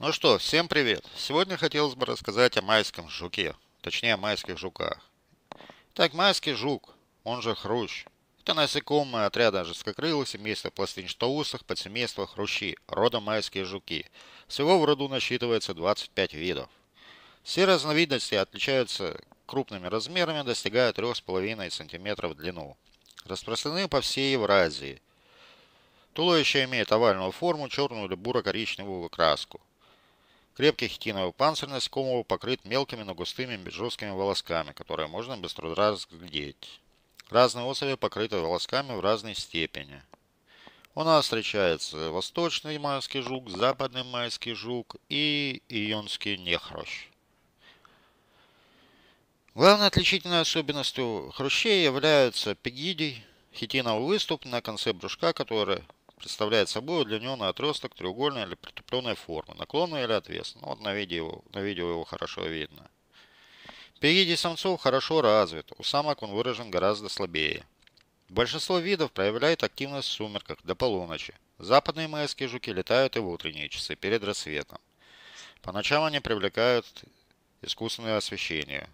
Ну что, всем привет! Сегодня хотелось бы рассказать о майском жуке, точнее о майских жуках. Так, майский жук, он же хрущ. Это насекомое отряда жесткокрылых семейства пластинчатоусых подсемейства хрущи, рода майские жуки. Всего в роду насчитывается 25 видов. Все разновидности отличаются крупными размерами, достигая 3,5 см в длину. Распространены по всей Евразии. Туловище имеет овальную форму, черную или буро-коричневую краску. Крепкий хитиновый панцирь насекомого покрыт мелкими, но густыми жесткими волосками, которые можно без труда разглядеть. Разные особи покрыты волосками в разной степени. У нас встречается восточный майский жук, западный майский жук и ионский нехрощ. Главной отличительной особенностью хрущей являются пегидий, хитиновый выступ на конце брюшка, который представляет собой удлиненный отросток треугольной или притупленной формы, наклонной или отвесной. Ну, вот на видео, на видео его хорошо видно. Периди самцов хорошо развит, у самок он выражен гораздо слабее. Большинство видов проявляет активность в сумерках до полуночи. Западные майские жуки летают и в утренние часы, перед рассветом. По ночам они привлекают искусственное освещение.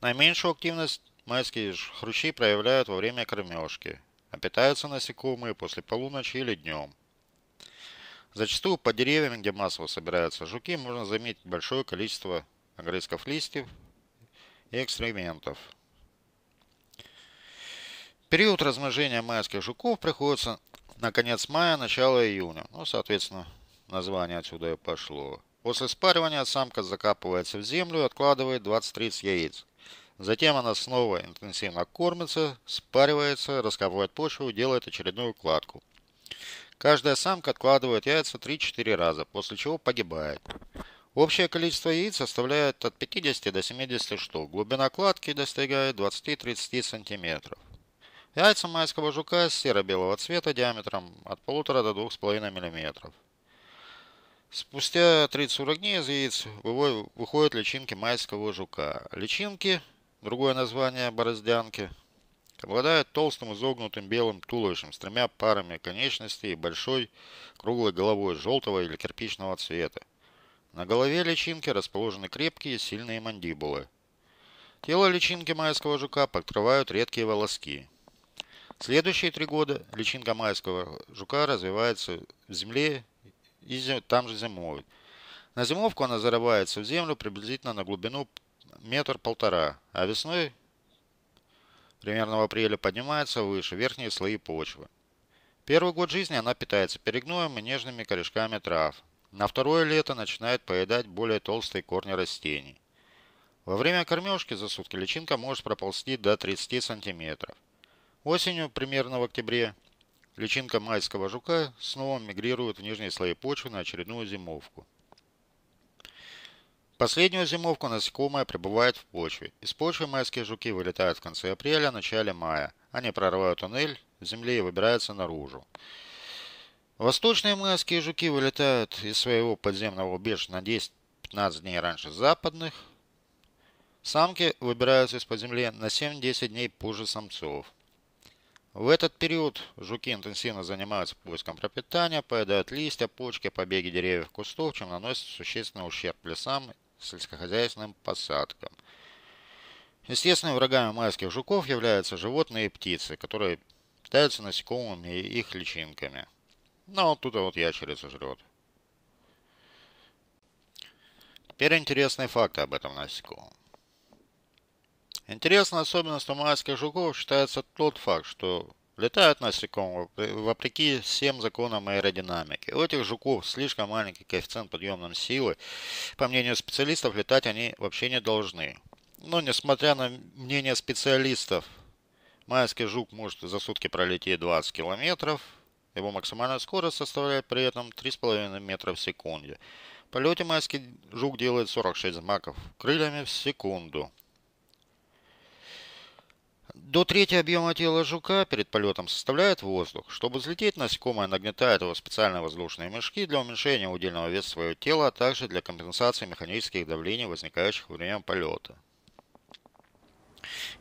Наименьшую активность майские хрущи проявляют во время кормежки питаются насекомые после полуночи или днем. Зачастую по деревьям, где массово собираются жуки, можно заметить большое количество огрызков листьев и экстрементов. Период размножения майских жуков приходится на конец мая, начало июня. Ну, соответственно, название отсюда и пошло. После спаривания самка закапывается в землю и откладывает 20-30 яиц. Затем она снова интенсивно кормится, спаривается, раскапывает почву, делает очередную кладку. Каждая самка откладывает яйца 3-4 раза, после чего погибает. Общее количество яиц составляет от 50 до 70 штук. Глубина кладки достигает 20-30 см. Яйца майского жука серо-белого цвета диаметром от 1,5 до 2,5 мм. Спустя 30-40 дней из яиц выходят личинки майского жука. Личинки другое название бороздянки, обладает толстым изогнутым белым туловищем с тремя парами конечностей и большой круглой головой желтого или кирпичного цвета. На голове личинки расположены крепкие сильные мандибулы. Тело личинки майского жука покрывают редкие волоски. Следующие три года личинка майского жука развивается в земле и там же зимует. На зимовку она зарывается в землю приблизительно на глубину метр-полтора, а весной примерно в апреле поднимается выше верхние слои почвы. Первый год жизни она питается перегноем и нежными корешками трав. На второе лето начинает поедать более толстые корни растений. Во время кормежки за сутки личинка может проползти до 30 сантиметров. Осенью, примерно в октябре, личинка майского жука снова мигрирует в нижние слои почвы на очередную зимовку. Последнюю зимовку насекомое пребывает в почве. Из почвы майские жуки вылетают в конце апреля, начале мая. Они прорывают туннель в земле и выбираются наружу. Восточные майские жуки вылетают из своего подземного убежища на 10-15 дней раньше западных. Самки выбираются из-под земли на 7-10 дней позже самцов. В этот период жуки интенсивно занимаются поиском пропитания, поедают листья, почки, побеги деревьев, кустов, чем наносят существенный ущерб лесам сельскохозяйственным посадкам. Естественными врагами майских жуков являются животные и птицы, которые питаются насекомыми и их личинками. Но ну, вот тут вот ящерица жрет. Теперь интересные факты об этом насекомом. Интересной особенностью майских жуков считается тот факт, что Летают насекомые вопреки всем законам аэродинамики. У этих жуков слишком маленький коэффициент подъемной силы. По мнению специалистов, летать они вообще не должны. Но несмотря на мнение специалистов, майский жук может за сутки пролететь 20 километров. Его максимальная скорость составляет при этом 3,5 метра в секунде. В полете майский жук делает 46 маков крыльями в секунду. До трети объема тела жука перед полетом составляет воздух. Чтобы взлететь, насекомое нагнетает его специальные воздушные мешки для уменьшения удельного веса своего тела, а также для компенсации механических давлений, возникающих во время полета.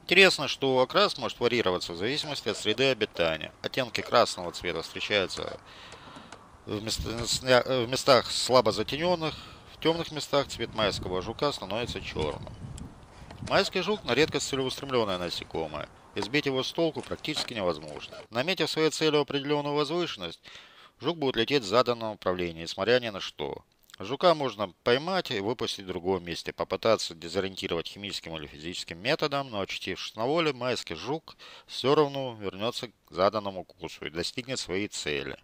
Интересно, что окрас может варьироваться в зависимости от среды обитания. Оттенки красного цвета встречаются в, э, в местах слабо затененных, в темных местах цвет майского жука становится черным. Майский жук на редкость целеустремленное насекомое. Избить его с толку практически невозможно. Наметив своей целью определенную возвышенность, жук будет лететь в заданном направлении, смотря ни на что. Жука можно поймать и выпустить в другом месте, попытаться дезориентировать химическим или физическим методом, но очутившись на воле, майский жук все равно вернется к заданному курсу и достигнет своей цели.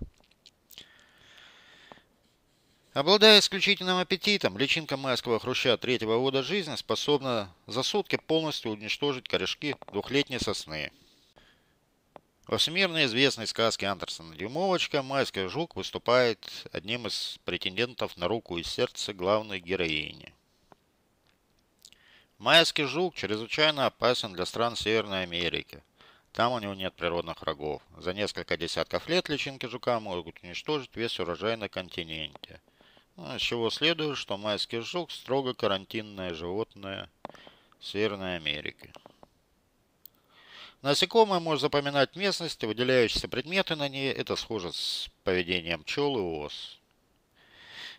Обладая исключительным аппетитом, личинка майского хруща третьего года жизни способна за сутки полностью уничтожить корешки двухлетней сосны. Во всемирно известной сказке Андерсона «Дюмовочка» майский жук выступает одним из претендентов на руку и сердце главной героини. Майский жук чрезвычайно опасен для стран Северной Америки. Там у него нет природных врагов. За несколько десятков лет личинки жука могут уничтожить весь урожай на континенте. А с чего следует, что майский жук строго карантинное животное Северной Америки. Насекомое может запоминать местности, выделяющиеся предметы на ней. Это схоже с поведением пчел и ос.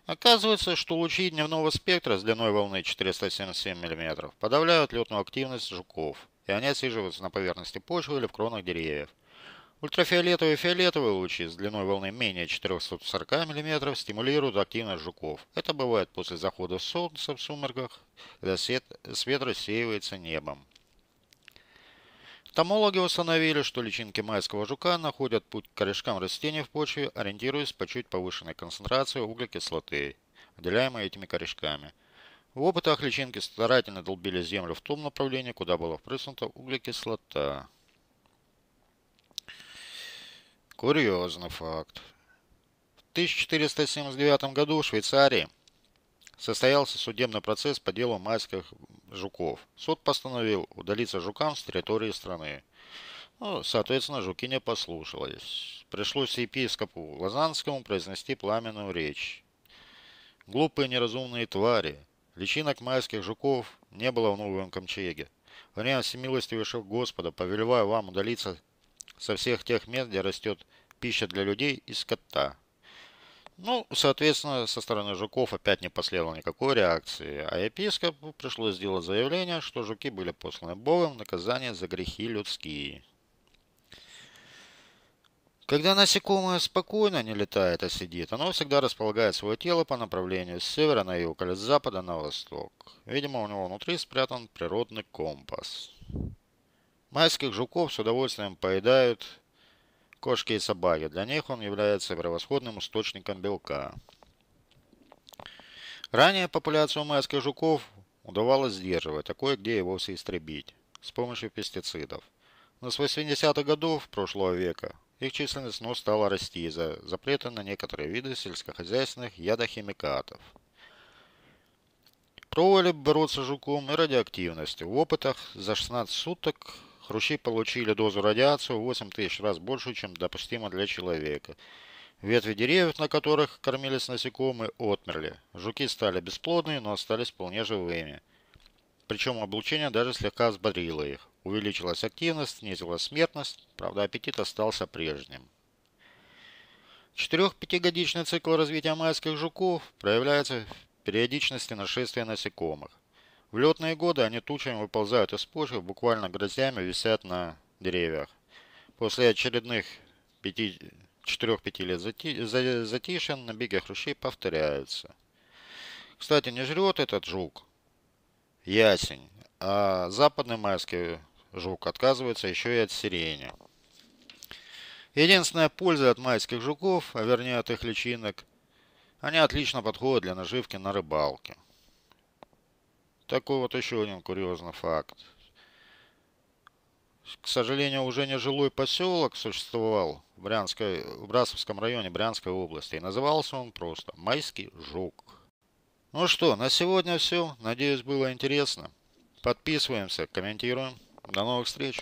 Оказывается, что лучи дневного спектра с длиной волны 477 мм подавляют летную активность жуков, и они отсиживаются на поверхности почвы или в кронах деревьев – Ультрафиолетовые и фиолетовые лучи с длиной волны менее 440 мм стимулируют активность жуков. Это бывает после захода солнца в сумерках, когда свет, свет рассеивается небом. Томологи установили, что личинки майского жука находят путь к корешкам растений в почве, ориентируясь по чуть повышенной концентрации углекислоты, отделяемой этими корешками. В опытах личинки старательно долбили землю в том направлении, куда была впрыснута углекислота. Курьезный факт. В 1479 году в Швейцарии состоялся судебный процесс по делу майских жуков. Суд постановил удалиться жукам с территории страны. Ну, соответственно, жуки не послушались. Пришлось епископу Лазанскому произнести пламенную речь. Глупые неразумные твари. Личинок майских жуков не было в Новом Камчеге. Время всемилостивейшего Господа, повелеваю вам удалиться со всех тех мест, где растет пища для людей и скота. Ну, соответственно, со стороны жуков опять не последовало никакой реакции, а епископу пришлось сделать заявление, что жуки были посланы Богом в наказание за грехи людские. Когда насекомое спокойно не летает, а сидит, оно всегда располагает свое тело по направлению с севера на юг или с запада на восток. Видимо, у него внутри спрятан природный компас. Майских жуков с удовольствием поедают кошки и собаки. Для них он является превосходным источником белка. Ранее популяцию майских жуков удавалось сдерживать, а кое-где и вовсе истребить с помощью пестицидов. Но с 80-х годов прошлого века их численность снова стала расти из-за запрета на некоторые виды сельскохозяйственных ядохимикатов. Проволи берутся жуком и радиоактивностью. В опытах за 16 суток Хрущи получили дозу радиации в 8 тысяч раз больше, чем допустимо для человека. Ветви деревьев, на которых кормились насекомые, отмерли. Жуки стали бесплодные, но остались вполне живыми. Причем облучение даже слегка взбодрило их. Увеличилась активность, снизилась смертность, правда аппетит остался прежним. Четырех-пятигодичный цикл развития майских жуков проявляется в периодичности нашествия насекомых. В летные годы они тучами выползают из почвы, буквально грозями висят на деревьях. После очередных 4-5 лет зати... на набеги ручей повторяются. Кстати, не жрет этот жук? Ясень. А западный майский жук отказывается еще и от сирени. Единственная польза от майских жуков, а вернее от их личинок, они отлично подходят для наживки на рыбалке. Такой вот еще один курьезный факт. К сожалению, уже не жилой поселок существовал в, Брянской, в Брасовском районе Брянской области. И назывался он просто «Майский жук». Ну что, на сегодня все. Надеюсь, было интересно. Подписываемся, комментируем. До новых встреч.